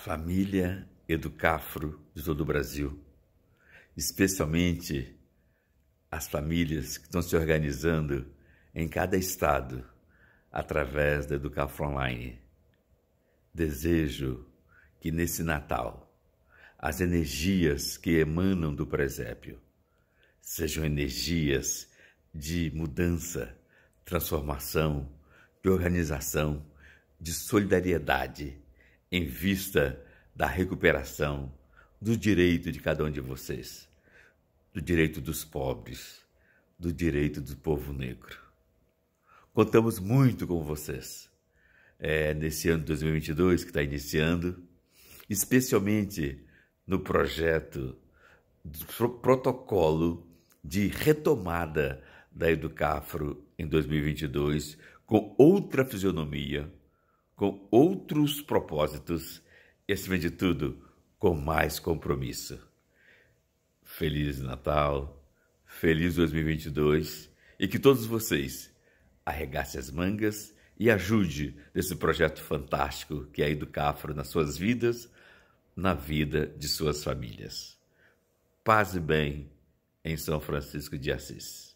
família Educafro de todo o Brasil, especialmente as famílias que estão se organizando em cada estado através da Educafro Online. Desejo que nesse Natal as energias que emanam do presépio sejam energias de mudança, transformação, de organização, de solidariedade em vista da recuperação do direito de cada um de vocês, do direito dos pobres, do direito do povo negro. Contamos muito com vocês é, nesse ano de 2022 que está iniciando, especialmente no projeto do protocolo de retomada da Educafro em 2022 com outra fisionomia, com outros propósitos e, acima de tudo, com mais compromisso. Feliz Natal, feliz 2022 e que todos vocês arregassem as mangas e ajude nesse projeto fantástico que é a Educafro nas suas vidas, na vida de suas famílias. Paz e bem em São Francisco de Assis.